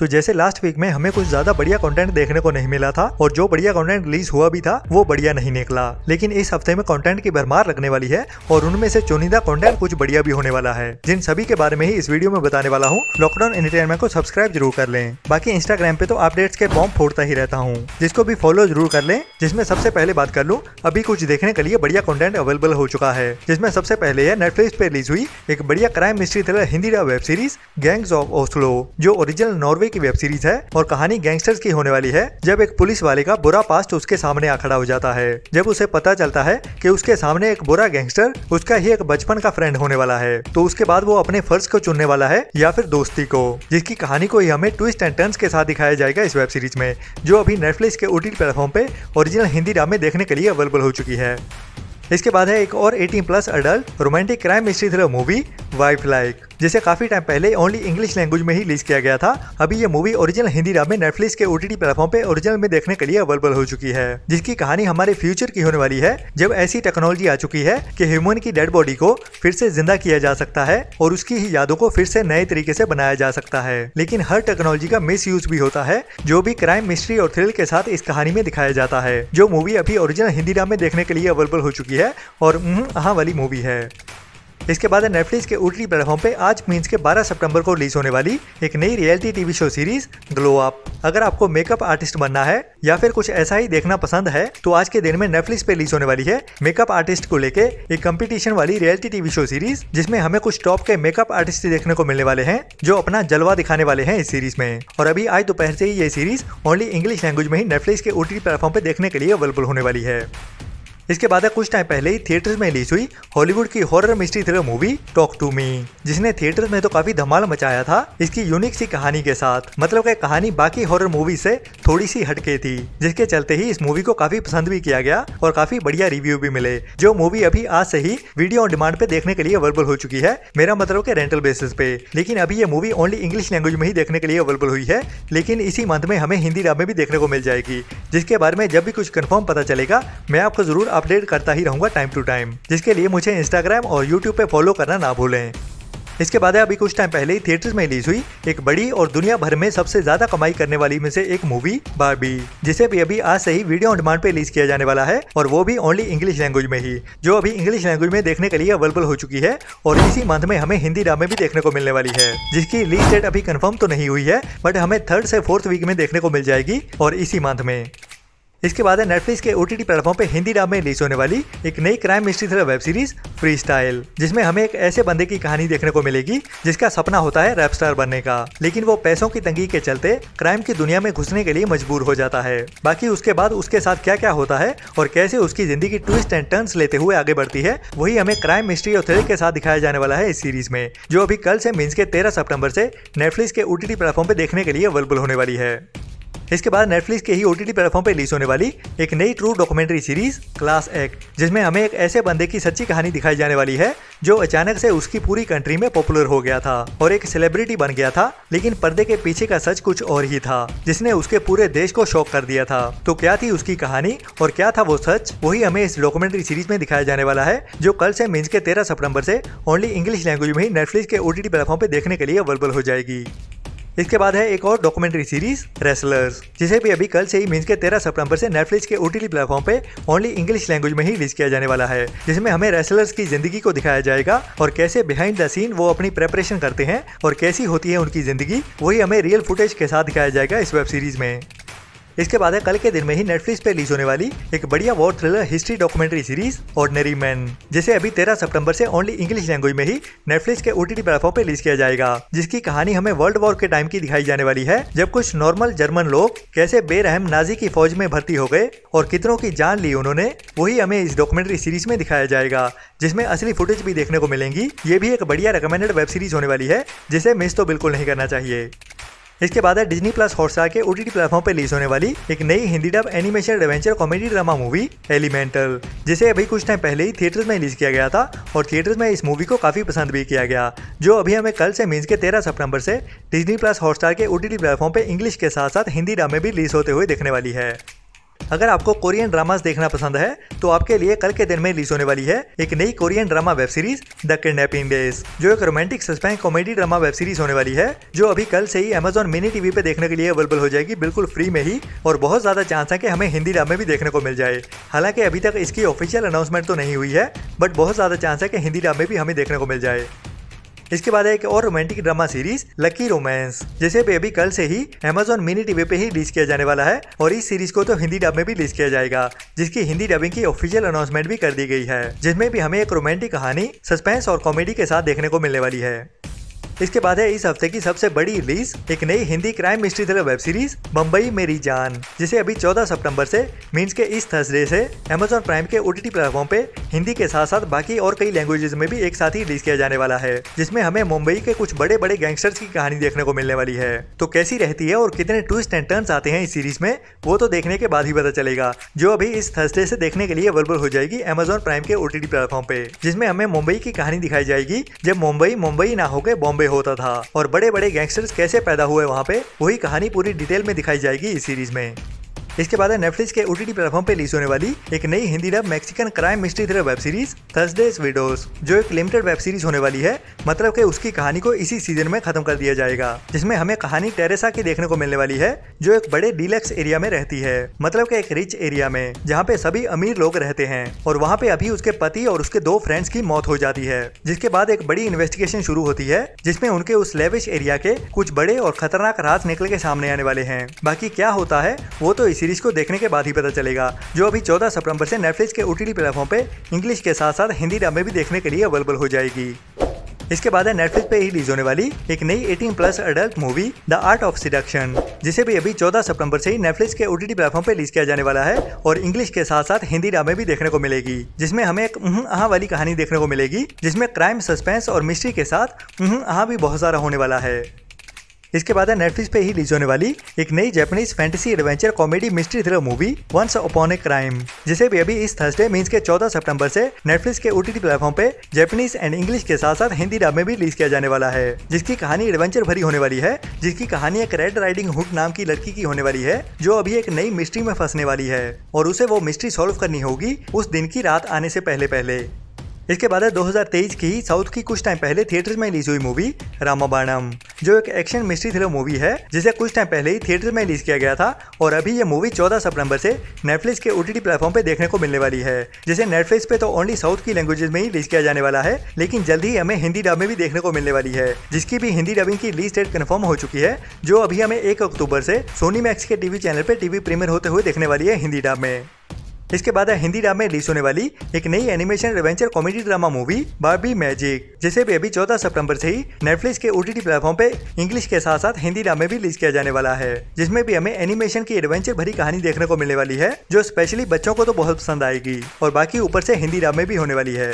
तो जैसे last week में हमें कुछ ज्यादा बढ़िया कंटेंट देखने को नहीं मिला था और जो बढ़िया कंटेंट रिलीज हुआ भी था वो बढ़िया नहीं निकला लेकिन इस हफ्ते में कंटेंट की भरमार लगने वाली है और उनमें से चुनिंदा कंटेंट कुछ बढ़िया भी होने वाला है जिन सभी के बारे में ही इस वीडियो में बताने वाला हूँ लॉकडाउन एंटरटेनमेंट को सब्सक्राइब जरूर कर लें बाकी इंस्टाग्राम पे तो अपडेट्स के बॉम्ब फोड़ता ही रहता हूँ जिसको भी फॉलो जरूर कर ले जिसमें सबसे पहले बात कर लूँ अभी कुछ देखने के लिए बढ़िया कॉन्टेंट अवेलेबल हो चुका है जिसमें सबसे पहले है नेटफ्लिक्स पे रिलीज हुई एक बढ़िया crime mystery thriller Hindi web series gangs of Oslo जो ओरिजिनल नॉर्वे मूवी की वेब सीरीज है और कहानी गैंगस्टर्स की होने वाली है जब एक पुलिस वाले का बुरा पास्ट उसके सामने आ खड़ा हो जाता है जब उसे पता चलता है कि उसके सामने एक बुरा गैंगस्टर उसका ही एक बचपन का फ्रेंड होने वाला है तो उसके बाद वो अपने फर्ज को चुनने वाला है या फिर दोस्ती को जिसकी कहानी को ही हमें ट्विस्ट एंड टर्न्स के साथ दिखाया जाएगा इस वेब सीरीज में जो अभी नेटफ्लिक्स के ओटी प्लेटफॉर्म पे ओरिजिनल हिंदी ड्रामे देखने के लिए अवेलेबल हो चुकी है इसके बाद है एक और 18 plus adult romantic crime mystery thriller movie wife like जिसे काफ़ी टाइम पहले ओनली इंग्लिश लैंग्वेज में ही रिलीज किया गया था अभी ये मूवी ओरिजिनल हिंदी राम में नेटफ्लिक्स के ओटीटी प्लेटफॉर्म पे ओरिजिनल में देखने के लिए अवेलेबल हो चुकी है जिसकी कहानी हमारे फ्यूचर की होने वाली है जब ऐसी टेक्नोलॉजी आ चुकी है कि ह्यूमन की डेड बॉडी को फिर से जिंदा किया जा सकता है और उसकी ही यादों को फिर से नए तरीके से बनाया जा सकता है लेकिन हर टेक्नोलॉजी का मिस यूज भी होता है जो भी क्राइम मिस्ट्री और थ्रिल के साथ इस कहानी में दिखाया जाता है जो मूवी अभी ओरिजिनल हिंदी राम में देखने के लिए अवेलेबल हो चुकी है और वाली मूवी है इसके बाद नेटफ्लिक्स के ओटी प्लेटफॉर्म पे आज मीन के 12 सितंबर को रिलीज होने वाली एक नई reality TV show series glow up अगर आपको मेकअप आर्टिस्ट बनना है या फिर कुछ ऐसा ही देखना पसंद है तो आज के दिन में नेटफ्लिक्स पे रिलीज होने वाली है मेकअप आर्टिस्ट को लेके एक कंपटीशन वाली रियलिटी टीवी शो सीरीज जिसमें हमें कुछ टॉप के मेकअप आर्टिस्ट देखने को मिलने वाले हैं जो अपना जलवा दिखाने वाले हैं इस सीरीज में और अभी आज दोपहर से ही ये सीरीज ओनली इंग्लिश लैंग्वेज में ही नेटफ्लिक्स के ओटी प्लेटफॉर्म पे देखने के लिए अवेलेबल होने वाली है इसके बाद कुछ टाइम पहले ही थिएटर में रिलीज हुई हॉलीवुड की horror mystery thriller movie talk to me जिसने थिएटर में तो काफी धमाल मचाया था इसकी यूनिक सी कहानी के साथ मतलब की कहानी बाकी हॉरर मूवी से थोड़ी सी हटके थी जिसके चलते ही इस मूवी को काफी पसंद भी किया गया और काफी बढ़िया रिव्यू भी मिले जो मूवी अभी आज से ही वीडियो ऑन डिमांड पे देखने के लिए अवेलेबल हो चुकी है मेरा मतलब के रेंटल बेसिस पे लेकिन अभी ये मूवी ओनली इंग्लिश लैंग्वेज में ही देखने के लिए अवेलेबल हुई है लेकिन इसी मंथ में हमें हिंदी डब में भी देखने को मिल जाएगी जिसके बारे में जब भी कुछ कन्फर्म पता चलेगा मैं आपको जरूर अपडेट करता ही रहूंगा टाइम टू टाइम जिसके लिए मुझे इंस्टाग्राम और यूट्यूब पे फॉलो करना ना भूलें इसके बाद अभी कुछ टाइम पहले ही थिएटर्स में रिलीज हुई एक बड़ी और दुनिया भर में सबसे ज्यादा कमाई करने वाली में से एक मूवी बारबी जिसे भी अभी आज से ही वीडियो ऑन डिमांड पे रिलीज किया जाने वाला है और वो भी ओनली इंग्लिश लैंग्वेज में ही जो अभी इंग्लिश लैंग्वेज में देखने के लिए अवेलेबल हो चुकी है और इसी मंथ में हमें हिंदी ड्रामे भी देखने को मिलने वाली है जिसकी रिलीज डेट अभी कन्फर्म तो नहीं हुई है बट हमें थर्ड से फोर्थ वीक में देखने को मिल जाएगी और इसी मंथ में इसके बाद है नेटफ्लिक्स के ओ टी प्लेटफॉर्म पर हिंदी डब में रिलीज होने वाली एक नई crime mystery thriller web series freestyle जिसमें हमें एक ऐसे बंदे की कहानी देखने को मिलेगी जिसका सपना होता है रैप स्टार बनने का लेकिन वो पैसों की तंगी के चलते क्राइम की दुनिया में घुसने के लिए मजबूर हो जाता है बाकी उसके बाद उसके साथ क्या क्या होता है और कैसे उसकी जिंदगी ट्विस्ट एंड टर्न लेते हुए आगे बढ़ती है वही हमें क्राइम मिस्ट्री और थ्रिलर के साथ दिखाया जाने वाला है इस सीरीज में जो अभी कल से मीन्स के तेरह सेप्टेम्बर से नेटफ्लिक्स के ओ टी प्लेटफॉर्म पे देखने के लिए अवेलेबल होने वाली है इसके बाद नेटफ्लिक्स के ही ओ टी प्लेटफॉर्म पर रिलीज होने वाली एक नई true documentary series class act जिसमें हमें एक ऐसे बंदे की सच्ची कहानी दिखाई जाने वाली है जो अचानक से उसकी पूरी कंट्री में पॉपुलर हो गया था और एक सेलिब्रिटी बन गया था लेकिन पर्दे के पीछे का सच कुछ और ही था जिसने उसके पूरे देश को शॉक कर दिया था तो क्या थी उसकी कहानी और क्या था वो सच वही हमें इस डॉक्यूमेंट्री सीरीज में दिखाया जाने वाला है जो कल से मीन के तेरह सितंबर से ओनली इंग्लिश लैंग्वेज में ही नेटफ्लिक्स के ओटीटी प्लेटफॉर्म पे देखने के लिए अवेलेबल हो जाएगी इसके बाद है एक और डॉक्यूमेंट्री सीरीज रेसलर्स जिसे भी अभी कल से ही मीन के तेरह सितंबर से नेटफ्लिक्स के ओटीटी प्लेटफॉर्म पे ओनली इंग्लिश लैंग्वेज में ही रिलीज किया जाने वाला है जिसमें हमें रेसलर्स की जिंदगी को दिखाया जाएगा और कैसे बिहाइंड द सीन वो अपनी प्रेपरेशन करते हैं और कैसी होती है उनकी जिंदगी वही हमें रियल फुटेज के साथ दिखाया जाएगा इस वेब सीरीज में इसके बाद है कल के दिन में ही नेटफ्लिक्स पे रिलीज होने वाली एक बढ़िया war thriller history documentary series ordinary man जिसे अभी तेरह सितंबर से ओनली इंग्लिश लैंग्वेज में ही नेटफ्लिक्स के ओटीटी प्लेटफॉर्म पर रिलीज किया जाएगा जिसकी कहानी हमें वर्ल्ड वॉर के टाइम की दिखाई जाने वाली है जब कुछ नॉर्मल जर्मन लोग कैसे बेरहम नाजी की फौज में भर्ती हो गए और कितनों की जान ली उन्होंने वही हमें इस डॉक्यूमेंट्री सीरीज में दिखाया जाएगा जिसमें असली फुटेज भी देखने को मिलेंगी ये भी एक बढ़िया रिकमेंडेड वेब सीरीज होने वाली है जिसे मिस तो बिल्कुल नहीं करना चाहिए इसके बाद है डिजनी प्लस हॉटस्टार के ओटीटी प्लेटफॉर्म पर रिलीज होने वाली एक नई Hindi dub animation adventure comedy drama movie Elemental जिसे अभी कुछ टाइम पहले ही थिएटर में रिलीज किया गया था और थिएटर में इस मूवी को काफी पसंद भी किया गया जो अभी हमें कल से मीन के तेरह सितंबर से डिजनी प्लस हॉटस्टार के ओटीटी प्लेटफॉर्म पर इंग्लिश के साथ साथ हिंदी डब में भी रिलीज होते हुए देखने वाली है अगर आपको कोरियन ड्रामास देखना पसंद है तो आपके लिए कल के दिन में रिलीज होने वाली है एक नई Korean drama web series the kidnapping days जो एक romantic suspense comedy drama web series होने वाली है जो अभी कल से ही अमेजोन मिनी टीवी पे देखने के लिए अवेलेबल हो जाएगी बिल्कुल फ्री में ही और बहुत ज्यादा चांस है की हमें हिंदी ड्रामे भी देखने को मिल जाए हालांकि अभी तक इसकी ऑफिशियल अनाउंसमेंट तो नहीं हुई है बट बहुत ज्यादा चांस है की हिंदी ड्रामे भी हमें देखने को मिल जाए इसके बाद है एक और romantic drama series lucky romance जिसे भी अभी कल से ही अमेजोन मिनी टीवी पे ही रिलीज किया जाने वाला है और इस सीरीज को तो हिंदी डब में भी रिलीज किया जाएगा जिसकी हिंदी डबिंग की ऑफिशियल अनाउंसमेंट भी कर दी गई है जिसमें भी हमें एक रोमांटिक कहानी सस्पेंस और कॉमेडी के साथ देखने को मिलने वाली है इसके बाद है इस हफ्ते की सबसे बड़ी रिलीज एक नई Hindi crime mystery thriller web series Mumbai मेरी जान जिसे अभी 14 सितंबर से मीन्स के इस थर्सडे से अमेजोन प्राइम के ओटीटी प्लेटफॉर्म पे हिंदी के साथ साथ बाकी और कई लैंग्वेजेस में भी एक साथ ही रिलीज किया जाने वाला है जिसमें हमें मुंबई के कुछ बड़े बड़े गैंगस्टर्स की कहानी देखने को मिलने वाली है तो कैसी रहती है और कितने ट्विस्ट एंड टर्न आते हैं इस सीरीज में वो तो देखने के बाद ही पता चलेगा जो अभी इस थर्सडे से देखने के लिए अवेलेबल हो जाएगी अमेजोन प्राइम के ओटीटी प्लेटफॉर्म पे जिसमें हमें मुंबई की कहानी दिखाई जाएगी जब मुंबई मुंबई ना होकर बॉम्बे होता था और बड़े बड़े गैंगस्टर्स कैसे पैदा हुए वहाँ पे वही कहानी पूरी डिटेल में दिखाई जाएगी इस सीरीज में इसके बाद है नेटफ्लिक्स के ओटीटी प्लेटफॉर्म पर रिलीज होने वाली एक नई Hindi dub Mexican crime mystery thriller web series Thursday's widows जो एक लिमिटेड वेब सीरीज होने वाली है मतलब के उसकी कहानी को इसी सीजन में खत्म कर दिया जाएगा जिसमे हमें कहानी टेरेसा की देखने को मिलने वाली है जो एक बड़े डिलेक्स एरिया में रहती है मतलब के एक रिच एरिया में जहाँ पे सभी अमीर लोग रहते हैं और वहाँ पे अभी उसके पति और उसके दो फ्रेंड्स की मौत हो जाती है जिसके बाद एक बड़ी इन्वेस्टिगेशन शुरू होती है जिसमें उनके उस लेविश एरिया के कुछ बड़े और खतरनाक राज निकल के सामने आने वाले हैं बाकी क्या होता है वो तो इसी सीरीज को देखने के बाद ही पता चलेगा जो अभी 14 सितंबर से नेटफ्लिक्स के ओ प्लेटफॉर्म पे इंग्लिश के साथ साथ हिंदी डब में भी देखने के लिए अवेलेबल हो जाएगी इसके बाद है नेटफ्लिक्स पे ही रिलीज होने वाली एक नई 18 plus adult movie the art of seduction जिसे भी अभी 14 सितंबर से ही नेटफ्लिक्स के ओटीटी प्लेटफॉर्म पे रिलीज किया जाने वाला है और इंग्लिश के साथ साथ हिंदी ड्रामे भी देखने को मिलेगी जिसमें हमें एक अहा वाली कहानी देखने को मिलेगी जिसमें क्राइम सस्पेंस और मिस्ट्री के साथ अहा भी बहुत सारा होने वाला है इसके बाद है नेटफ्लिक्स पे ही रिलीज होने वाली एक नई Japanese fantasy adventure comedy mystery thriller movie once upon a crime जिसे भी अभी इस थर्सडे मीन्स के 14 सितंबर से नेटफ्लिक्स के ओटीटी प्लेटफॉर्म पे जैपनीज एंड इंग्लिश के साथ साथ हिंदी डब में भी रिलीज किया जाने वाला है जिसकी कहानी एडवेंचर भरी होने वाली है जिसकी कहानी एक रेड राइडिंग हुक नाम की लड़की की होने वाली है जो अभी एक नई मिस्ट्री में फंसने वाली है और उसे वो मिस्ट्री सॉल्व करनी होगी उस दिन की रात आने से पहले पहले इसके बाद है 2023 की साउथ की कुछ टाइम पहले थिएटर में रिलीज हुई मूवी रामाबाणम जो एक एक्शन मिस्ट्री थ्रिलर मूवी है जिसे कुछ टाइम पहले ही थिएटर में रिलीज किया गया था और अभी ये मूवी 14 सितंबर से नेटफ्लिक्स के ओटीटी प्लेटफॉर्म पे देखने को मिलने वाली है जिसे नेटफ्लिक्स पे तो ओनली साउथ की लैंग्वेज में ही रिलीज किया जाने वाला है लेकिन जल्द ही हमें हिंदी डब में भी देखने को मिलने वाली है जिसकी भी हिंदी डबिंग की रिलीज डेट कन्फर्म हो चुकी है जो अभी हमें एक अक्टूबर से सोनी मैक्स के टीवी चैनल पर टीवी प्रीमियर होते हुए देखने वाली है हिंदी डब में इसके बाद है हिंदी ड्रामे रिलीज होने वाली एक नई animation adventure comedy drama movie Barbie magic जिसे भी अभी 14 सितंबर से ही नेटफ्लिक्स के ओटीटी प्लेटफॉर्म पे इंग्लिश के साथ साथ हिंदी ड्रामे भी रिलीज किया जाने वाला है जिसमें भी हमें एनिमेशन की एडवेंचर भरी कहानी देखने को मिलने वाली है जो स्पेशली बच्चों को तो बहुत पसंद आएगी और बाकी ऊपर से हिंदी ड्रामे भी होने वाली है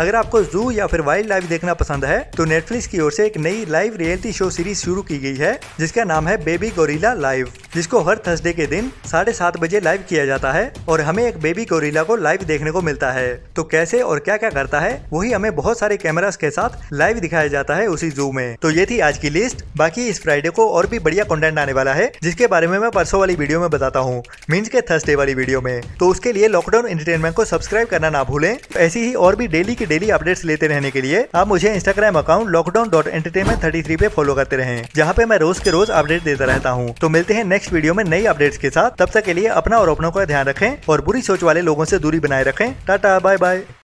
अगर आपको जू या फिर वाइल्ड लाइफ देखना पसंद है तो नेटफ्लिक्स की ओर से एक नई लाइव रियलिटी शो सीरीज शुरू की गई है जिसका नाम है बेबी गोरिला लाइव जिसको हर थर्सडे के दिन साढ़े सात बजे लाइव किया जाता है और हमें एक बेबी गोरिला को लाइव देखने को मिलता है तो कैसे और क्या क्या करता है वही हमें बहुत सारे कैमराज के साथ लाइव दिखाया जाता है उसी जू में तो ये थी आज की लिस्ट बाकी इस फ्राइडे को और भी बढ़िया कंटेंट आने वाला है जिसके बारे में मैं परसों वाली वीडियो में बताता हूँ मीन्स के थर्सडे वाली वीडियो में तो उसके लिए लॉकडाउन एंटरटेनमेंट को सब्सक्राइब करना ना भूलें ऐसी ही और भी डेली की की डेली अपडेट्स लेते रहने के लिए आप मुझे Instagram account lockdown dot entertainment thirty three पे फॉलो करते रहे जहाँ पे मैं रोज के रोज अपडेट देता रहता हूँ तो मिलते हैं नेक्स्ट वीडियो में नई अपडेट्स के साथ तब तक के लिए अपना और अपनों का ध्यान रखें और बुरी सोच वाले लोगों से दूरी बनाए रखें टाटा बाय बाय